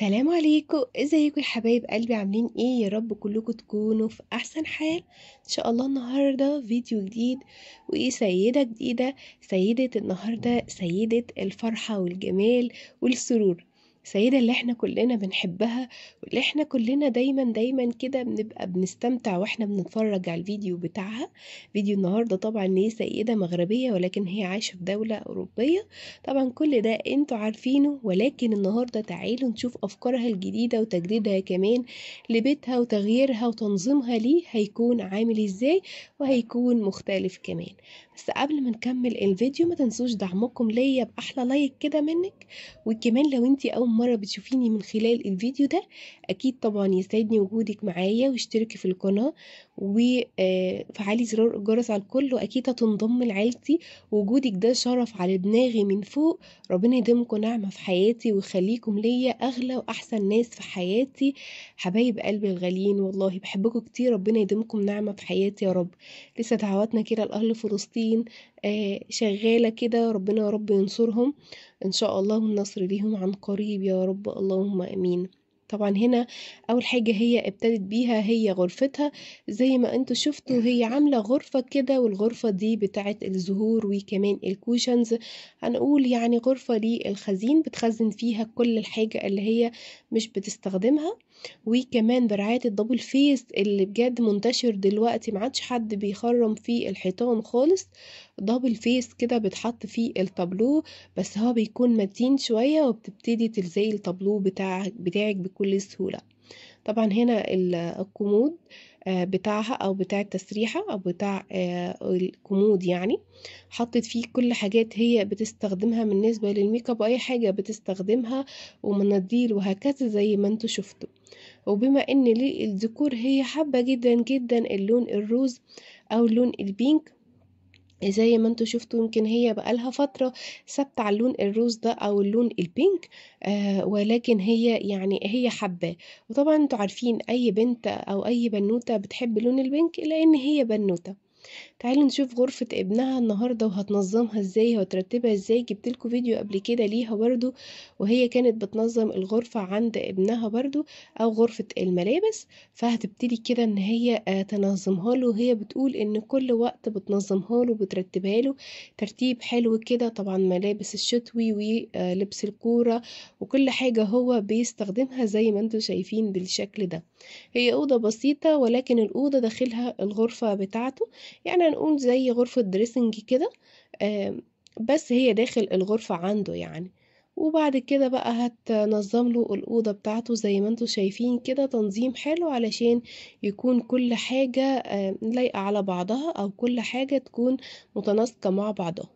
سلام عليكم ازيكم يا حبايب قلبي عاملين ايه يا رب كلكم تكونوا في احسن حال ان شاء الله النهارده فيديو جديد وايه سيده جديده سيده النهارده سيده الفرحه والجمال والسرور السيدة اللي احنا كلنا بنحبها واللي احنا كلنا دايما دايما كده بنبقى بنستمتع واحنا بنتفرج على الفيديو بتاعها فيديو النهارده طبعا هي سيدة مغربية ولكن هي عايشة في دولة أوروبية طبعا كل ده انتوا عارفينه ولكن النهارده تعالوا نشوف أفكارها الجديدة وتجديدها كمان لبيتها وتغييرها وتنظيمها ليه هيكون عامل ازاي وهيكون مختلف كمان بس قبل ما نكمل الفيديو ما تنسوش دعمكم ليا باحلى لايك كده منك وكمان لو انتي اول مره بتشوفيني من خلال الفيديو ده اكيد طبعا يسعدني وجودك معايا واشتركي في القناه وفعلي آه، زرار الجرس على الكل واكيد هتنضم لعيلتي وجودك ده شرف على دماغي من فوق ربنا يديمكم نعمه في حياتي ويخليكم ليا اغلى واحسن ناس في حياتي حبايب قلبي الغاليين والله بحبكم كتير ربنا يديمكم نعمه في حياتي يا رب لسه دعواتنا كده لاهل فلسطين المسلمين آه، شغالة كده ربنا يا رب ينصرهم إن شاء الله النصر ليهم عن قريب يا رب اللهم أمين طبعا هنا أول حاجة هي ابتدت بيها هي غرفتها زي ما انتوا شفتوا هي عاملة غرفة كده والغرفة دي بتاعة الزهور وكمان الكوشنز هنقول يعني غرفة للخزين بتخزن فيها كل الحاجة اللي هي مش بتستخدمها وكمان برعاية الدبل فيس اللي بجد منتشر دلوقتي معدش حد بيخرم فيه الحيطان خالص دبل فيس كده بتحط فيه التابلو بس هو بيكون متين شوية وبتبتدي تلزقي التابلو بتاعك بتاعك بكل سهولة طبعا هنا الكومود آه، بتاعها او بتاع التسريحة او بتاع آه، الكمود يعني حطت فيه كل حاجات هي بتستخدمها بالنسبة للميك اب اي حاجة بتستخدمها ومناديل وهكذا زي ما انتوا شفتوا وبما ان للديكور هي حابة جدا جدا اللون الروز او اللون البينك زي ما انتوا شفتوا يمكن هي بقالها فترة ثابتة على اللون الروز ده او اللون البينك آه ولكن هي يعني هي حباه وطبعا انتوا عارفين اي بنت او اي بنوتة بتحب لون البينك لان هي بنوتة تعالوا نشوف غرفة ابنها النهاردة وهتنظمها ازاي وهترتبها ازاي جبتلكوا فيديو قبل كده ليها برضو وهي كانت بتنظم الغرفة عند ابنها برضو او غرفة الملابس فهتبتدي كده ان هي آه، تنظمها له وهي بتقول ان كل وقت بتنظمها له وبترتبها له ترتيب حلو كده طبعا ملابس الشتوي ولبس آه، الكورة وكل حاجة هو بيستخدمها زي ما انتم شايفين بالشكل ده هي أوضة بسيطة ولكن الأوضة داخلها الغرفة بتاعته يعني هنقول زي غرفة دريسنج كده بس هي داخل الغرفة عنده يعني وبعد كده بقى هتنظم له الأوضة بتاعته زي ما انتوا شايفين كده تنظيم حلو علشان يكون كل حاجة لايقة على بعضها أو كل حاجة تكون متناسقة مع بعضها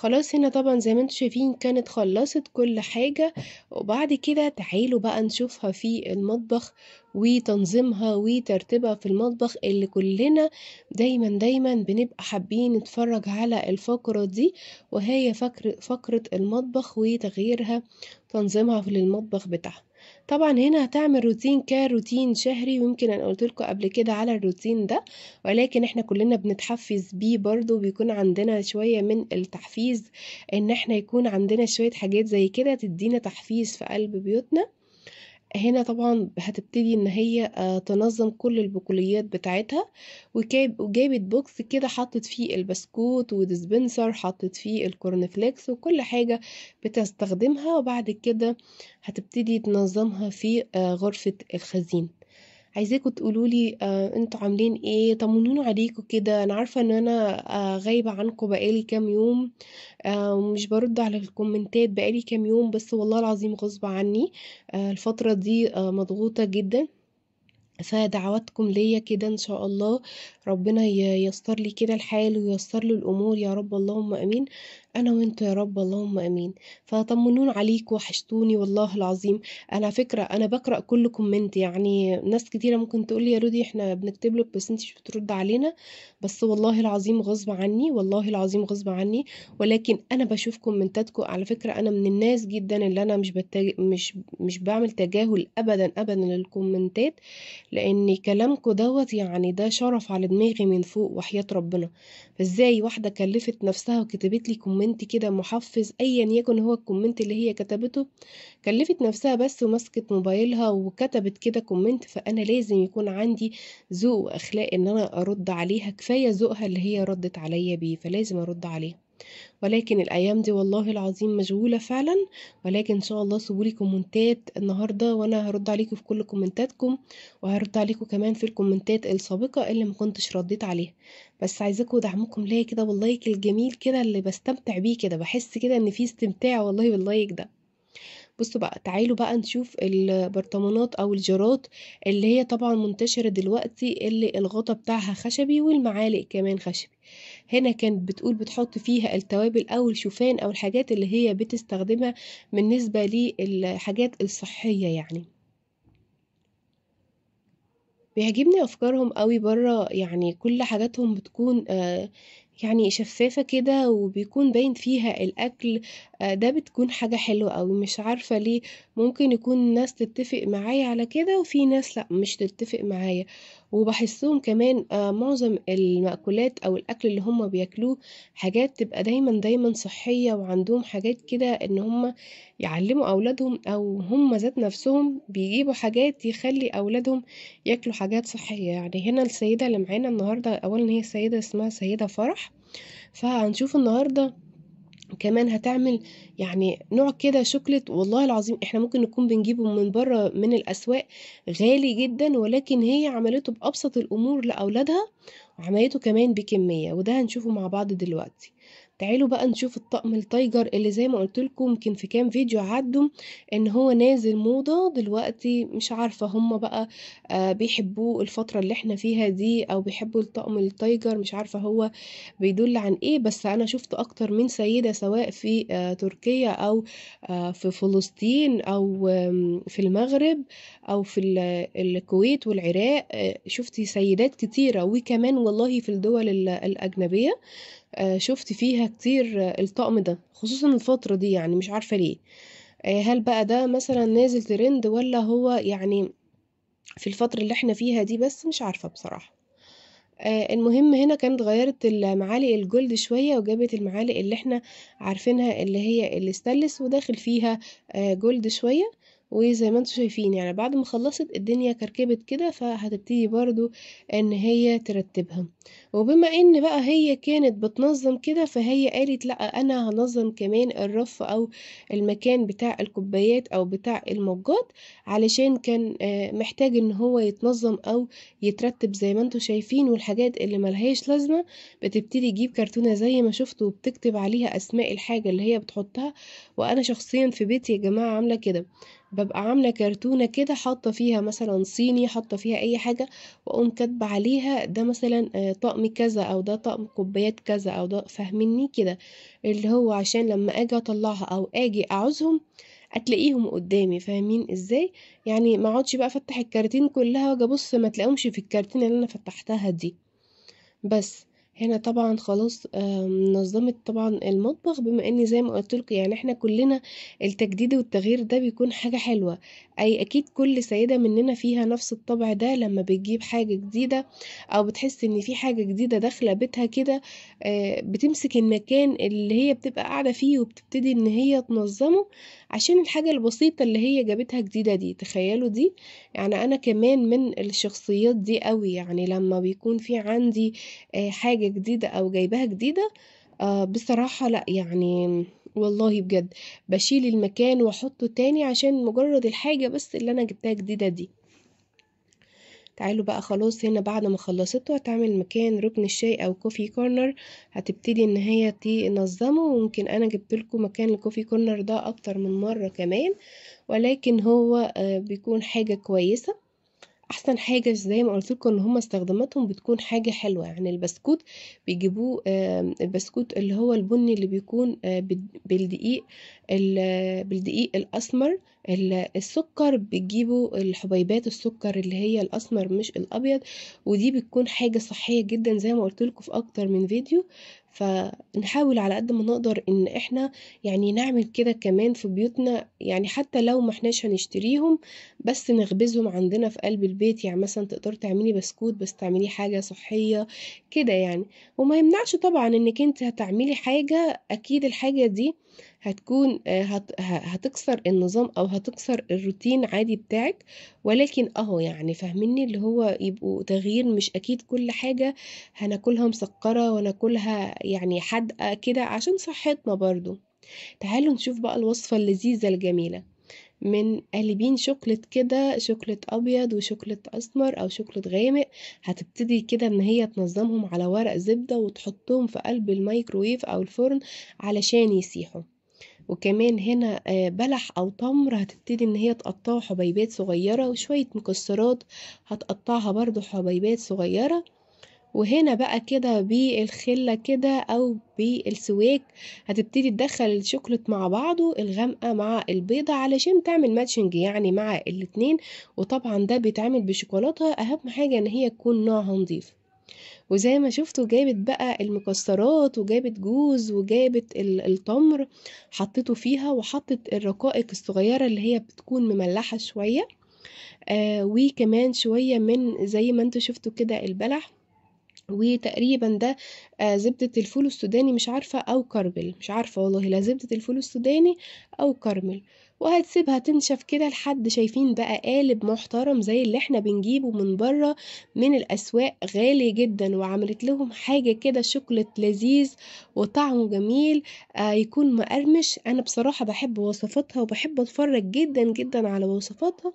خلاص هنا طبعا زي ما انتم شايفين كانت خلصت كل حاجة وبعد كده تعالوا بقى نشوفها في المطبخ وتنظيمها وترتيبها في المطبخ اللي كلنا دايما دايما بنبقى حابين نتفرج على الفقرة دي وهي فقرة المطبخ وتغييرها تنظيمها في المطبخ بتاعها طبعًا هنا هتعمل روتين كروتين شهري، ويمكن أنا قُلت لكم قبل كده على الروتين ده، ولكن إحنا كلنا بنتحفّز بيه برضو بيكون عندنا شوية من التحفيز إن إحنا يكون عندنا شوية حاجات زي كده تدّينا تحفيز في قلب بيوتنا. هنا طبعا هتبتدي ان هي آه، تنظم كل البقوليات بتاعتها وجابت بوكس كده حطت فيه البسكوت وديسبنسر حطت فيه الكورن فليكس وكل حاجة بتستخدمها وبعد كده هتبتدي تنظمها في آه، غرفة الخزين عايزاكم تقولوا لي آه انتوا عاملين ايه طمنوني عليكم كده انا عارفه ان انا آه غايبه عنكم بقالي كام يوم آه ومش برد على الكومنتات بقالي كام يوم بس والله العظيم غصب عني آه الفتره دي آه مضغوطه جدا فدعواتكم ليا كده ان شاء الله ربنا ييسر لي كده الحال وييسر لي الامور يا رب اللهم امين انا وانتوا يا رب اللهم امين فطمنون عليك وحشتوني والله العظيم انا على فكره انا بقرا كل كومنت يعني ناس كتيره ممكن تقول لي يا رودي احنا بنكتب لك بس انت مش بترد علينا بس والله العظيم غصب عني والله العظيم غصب عني ولكن انا بشوف كومنتاتكم على فكره انا من الناس جدا اللي انا مش بتج... مش مش بعمل تجاهل ابدا ابدا للكومنتات لان كلامكم دوت يعني ده شرف على دماغي من فوق وحياه ربنا فازاي واحده كلفت نفسها وكتبت لي كومنت كومنت كده محفز ايا يكن هو الكومنت اللي هي كتبته كلفت نفسها بس ومسكت موبايلها وكتبت كده كومنت فانا لازم يكون عندي ذوق واخلاق ان انا ارد عليها كفايه ذوقها اللي هي ردت عليا بيه فلازم ارد عليها ولكن الأيام دي والله العظيم مشغولة فعلا ولكن إن شاء الله لي كومنتات النهاردة وأنا هرد عليكم في كل كومنتاتكم وهرد عليكم كمان في الكومنتات السابقة اللي مكنتش رديت عليها بس عايزاكم دعمكم ليا كده باللايك الجميل كده اللي بستمتع بيه كده بحس كده ان في استمتاع والله باللايك ده بصوا بقى تعالوا بقى نشوف البرطمانات او الجرات اللي هي طبعا منتشرة دلوقتي اللي الغطا بتاعها خشبي والمعالق كمان خشبي هنا كانت بتقول بتحط فيها التوابل او الشوفان او الحاجات اللي هي بتستخدمها بالنسبة للحاجات الصحية يعني بيعجبني افكارهم قوي بره يعني كل حاجاتهم بتكون آه، يعني شفافة كده وبيكون باين فيها الأكل آه، ده بتكون حاجة حلوة أوي، مش عارفة ليه، ممكن يكون ناس تتّفق معايا على كده وفي ناس لأ، مش تتّفق معايا. وبحسهم كمان آه، معظم المأكولات أو الأكل اللي هم بياكلوه حاجات تبقى دايما دايما صحية وعندهم حاجات كده إن هم يعلموا أولادهم أو هم ذات نفسهم بيجيبوا حاجات يخلي أولادهم ياكلوا حاجات صحية يعني هنا السيدة اللي معانا النهاردة أولا هي سيدة اسمها سيدة فرح فهنشوف النهارده كمان هتعمل يعني نوع كده شوكليت والله العظيم احنا ممكن نكون بنجيبه من بره من الاسواق غالي جدا ولكن هي عملته بابسط الامور لاولادها وعملته كمان بكميه وده هنشوفه مع بعض دلوقتي تعالوا بقى نشوف الطقم التايجر اللي زي ما قلت لكم يمكن في كام فيديو عدوا ان هو نازل موضه دلوقتي مش عارفه هما بقى بيحبوا آه، بيحبوه الفتره اللي احنا فيها دي او بيحبوا الطقم التايجر مش عارفه هو بيدل عن ايه بس انا شفت اكتر من سيده سواء في آه، تركيا او آه، في فلسطين او في المغرب او في الكويت والعراق شفت سيدات كتيره وكمان والله في الدول الاجنبيه آه، شفت فيها كتير الطقم ده خصوصا الفترة دي يعني مش عارفة ليه آه، هل بقى ده مثلا نازل ترند ولا هو يعني في الفترة اللي احنا فيها دي بس مش عارفة بصراحة آه، المهم هنا كانت غيرت المعالق الجولد شوية وجابت المعالق اللي احنا عارفينها اللي هي الاستانلس وداخل فيها جولد شوية وزي ما انتم شايفين يعني بعد ما خلصت الدنيا كركبت كده فهتبتدي برضو ان هي ترتبها وبما ان بقى هي كانت بتنظم كده فهي قالت لا انا هنظم كمان الرف او المكان بتاع الكوبايات او بتاع المجات علشان كان آه، محتاج ان هو يتنظم او يترتب زي ما انتم شايفين والحاجات اللي ملهاش لازمه بتبتدي تجيب كرتونه زي ما شفتوا وبتكتب عليها اسماء الحاجه اللي هي بتحطها وانا شخصيا في بيتي يا جماعه عامله كده ببقى عاملة كرتونة كده حاطة فيها مثلا صيني حاطة فيها أي حاجة وأقوم كاتبة عليها ده مثلا آه، طقم كذا أو ده طقم كوبايات كذا أو ده فاهمني كده اللي هو عشان لما أجي أطلعها أو أجي أعوزهم اتلاقيهم قدامي فاهمين ازاي يعني ما اقعدش بقى افتح الكارتين كلها واجي ابص ما تلاقيهمش في الكرتين اللي انا فتحتها دي بس هنا طبعا خلاص نظمت طبعا المطبخ بما ان زي ما قلت لكم يعني احنا كلنا التجديد والتغيير ده بيكون حاجه حلوه اي اكيد كل سيده مننا فيها نفس الطبع ده لما بتجيب حاجه جديده او بتحس ان في حاجه جديده داخله بيتها كده آه، بتمسك المكان اللي هي بتبقى قاعده فيه وبتبتدي ان هي تنظمه عشان الحاجه البسيطه اللي هي جابتها جديده دي تخيلوا دي يعني انا كمان من الشخصيات دي قوي يعني لما بيكون في عندي آه، حاجه جديدة أو جايباها جديدة آه بصراحة لا يعني والله بجد بشيل المكان واحطه تاني عشان مجرد الحاجة بس اللي انا جبتها جديدة دي تعالوا بقى خلاص هنا بعد ما خلصته هتعمل مكان ركن الشاي او كوفي كورنر هتبتدي ان هي تنظمه وممكن انا جبت لكم مكان الكوفي كورنر ده اكتر من مرة كمان ولكن هو آه، بيكون حاجة كويسة احسن حاجة زي ما قلت لكم ان هم استخداماتهم بتكون حاجة حلوة يعني البسكوت بيجيبوه البسكوت اللي هو البني اللي بيكون آه، بالدقيق بالدقيق الاسمر السكر بتجيبوا الحبيبات السكر اللي هي الاسمر مش الابيض ودي بتكون حاجة صحية جدا زي ما قلت لكم في اكتر من فيديو فنحاول على قد ما نقدر ان احنا يعني نعمل كده كمان في بيوتنا يعني حتى لو ما احناش هنشتريهم بس نخبزهم عندنا في قلب البيت يعني مثلا تقدر تعملي بسكوت بس تعملي حاجة صحية كده يعني وما يمنعش طبعا انك انت هتعملي حاجة اكيد الحاجة دي هتكون آه، هتكسر النظام او هتكسر الروتين عادي بتاعك ولكن اهو يعني فاهميني اللي هو يبقوا تغيير مش اكيد كل حاجه هناكلها مسكره وناكلها يعني حادقه كده عشان صحتنا برضو تعالوا نشوف بقى الوصفه اللذيذه الجميله من قالبين شوكلت كده شوكلت ابيض وشوكلت اسمر او شوكلت غامق هتبتدي كده ان هي تنظمهم على ورق زبده وتحطهم في قلب الميكرويف او الفرن علشان يسيحوا وكمان هنا آه، بلح او تمر هتبتدي ان هي تقطعه حبيبات صغيره وشويه مكسرات هتقطعها برضو حبيبات صغيره وهنا بقى كده بالخله كده او بالسواك هتبتدي تدخل الشوكولاتة مع بعضه الغامقه مع البيضه علشان تعمل ماتشنج يعني مع الاتنين وطبعا ده بيتعمل بشوكولاته اهم حاجه ان هي تكون نوعها نضيف وزي ما شفتوا جابت بقى المكسرات وجابت جوز وجابت التمر حطيته فيها وحطت الرقائق الصغيرة اللي هي بتكون مملحة شوية آه وكمان شوية من زي ما انتوا شفتوا كده البلح وتقريبا ده آه، زبدة الفول السوداني مش عارفة أو كرمل مش عارفة والله لا زبدة الفول السوداني أو كرمل وهتسيبها تنشف كده لحد شايفين بقى قالب محترم زي اللي احنا بنجيبه من بره من الأسواق غالي جدا وعملت لهم حاجة كده شوكولات لذيذ وطعمه جميل آه، يكون مقرمش أنا بصراحة بحب وصفاتها وبحب أتفرج جدا جدا على وصفاتها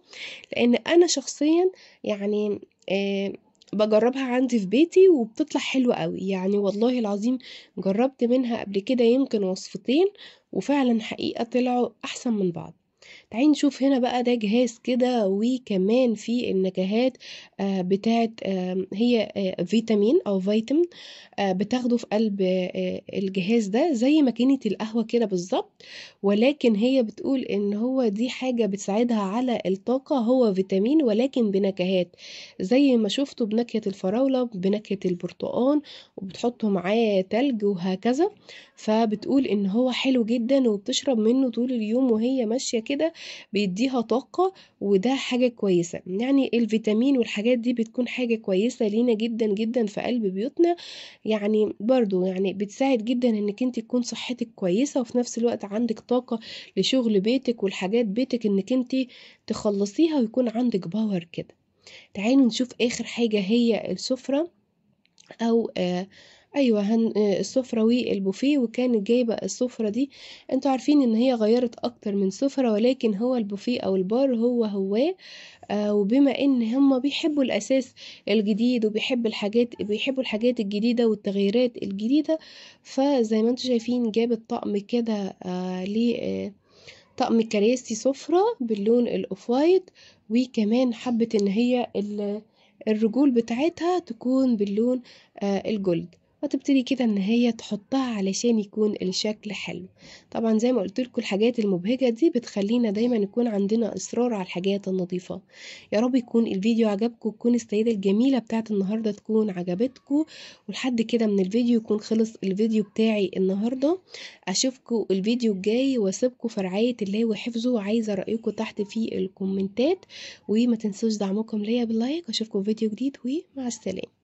لأن أنا شخصيا يعني آه، بجربها عندي في بيتي وبتطلع حلوة أوي، يعني والله العظيم جرّبت منها قبل كده يمكن وصفتين وفعلًا حقيقة طلعوا أحسن من بعض. تعالي نشوف هنا بقى ده جهاز كده وكمان في النكهات آه، بتاعت آه، هي آه، فيتامين او فيتامين بتاخده في قلب الجهاز ده زي ماكينه القهوه كده بالظبط ولكن هي بتقول ان هو دي حاجه بتساعدها على الطاقه هو فيتامين ولكن بنكهات زي ما شفتوا بنكهه الفراوله بنكهه البرتقال وبتحطه معاه تلج وهكذا فبتقول ان هو حلو جدا وبتشرب منه طول اليوم وهي ماشيه كده بيديها طاقة وده حاجة كويسة يعني الفيتامين والحاجات دي بتكون حاجة كويسة لينا جدا جدا في قلب بيوتنا يعني برضو يعني بتساعد جدا انك انت تكون صحتك كويسة وفي نفس الوقت عندك طاقة لشغل بيتك والحاجات بيتك انك انت تخلصيها ويكون عندك باور كده تعالوا نشوف اخر حاجة هي السفرة او آه ايوه هن آه، السفره والبوفيه وكانت جايبه السفره دي انتوا عارفين ان هي غيرت اكتر من سفره ولكن هو البوفيه او البار هو هو آه وبما ان هم بيحبوا الاساس الجديد وبيحبوا الحاجات بيحبوا الحاجات الجديده والتغييرات الجديده فزي ما انتوا شايفين جابت طقم كده آه, آه، طقم كراسي سفرة باللون الأوف وايت وكمان حبت إن هي الرجول بتاعتها تكون باللون آه، الجلد وتبتدي كده ان هي تحطها علشان يكون الشكل حلو طبعا زي ما قلت لكم الحاجات المبهجه دي بتخلينا دايما يكون عندنا اصرار على الحاجات النظيفه يا رب يكون الفيديو عجبكم تكون السيده الجميله بتاعت النهارده تكون عجبتكم ولحد كده من الفيديو يكون خلص الفيديو بتاعي النهارده اشوفكم الفيديو الجاي واسيبكم في رعايه الله وحفظه وعايزة رايكم تحت في الكومنتات وما تنسوش دعمكم ليا باللايك واشوفكم فيديو جديد ومع السلامه